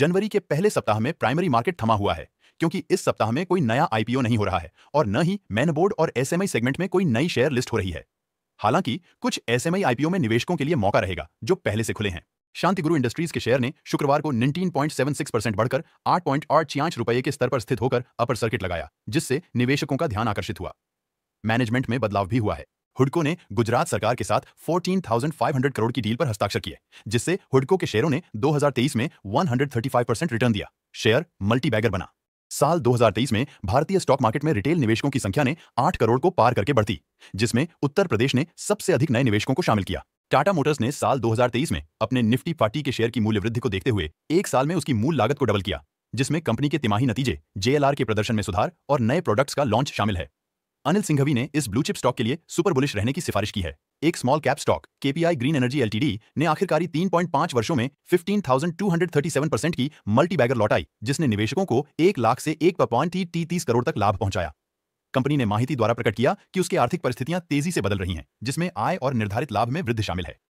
जनवरी के पहले सप्ताह में प्राइमरी मार्केट थमा हुआ है क्योंकि इस सप्ताह में कोई नया आईपीओ नहीं हो रहा है और न ही मैन बोर्ड और एसएमआई सेगमेंट में कोई नई शेयर लिस्ट हो रही है हालांकि कुछ एसएमआई आईपीओ में निवेशकों के लिए मौका रहेगा जो पहले से खुले हैं शांति गुरु इंडस्ट्रीज के शेयर ने शुक्रवार को 19.76 परसेंट बढ़कर आठ पॉइंट रुपए के स्तर पर स्थित होकर अपर सर्किट लगाया जिससे निवेशकों का ध्यान आकर्षित हुआ मैनेजमेंट में बदलाव भी हुआ है हुडको ने गुजरात सरकार के साथ 14,500 करोड़ की डील पर हस्ताक्षर किए जिससे हुडको के शेयरों ने 2023 में 135 परसेंट रिटर्न दिया शेयर मल्टीबैगर बना साल 2023 में भारतीय स्टॉक मार्केट में रिटेल निवेशकों की संख्या ने 8 करोड़ को पार करके बढ़ती जिसमें उत्तर प्रदेश ने सबसे अधिक नए निवेशकों को शामिल किया टाटा मोटर्स ने साल दो में अपने निफ्टी फार्टी के शेयर की मूल्य वृद्धि को देखते हुए एक साल में उसकी मूल लागत को डबल किया जिसमें कंपनी के तिमाही नतीजे जेएलआर के प्रदर्शन में सुधार और नए प्रोडक्ट्स का लॉन्च शामिल है अनिल सिंघवी ने इस ब्लू चिप स्टॉक के लिए सुपर बुलिश रहने की सिफारिश की है एक small cap stock KPI green energy LTD ने आखिरकारी 3.5 वर्षों में 15,237 परसेंट की मल्टी बैगर लौटाई जिसने निवेशकों को एक लाख से एक पॉइंट तीस करोड़ तक लाभ पहुंचाया कंपनी ने माहिती द्वारा प्रकट किया कि उसकी आर्थिक परिस्थितियां तेजी से बदल रही हैं जिसमें आय और निर्धारित लाभ में वृद्धि शामिल है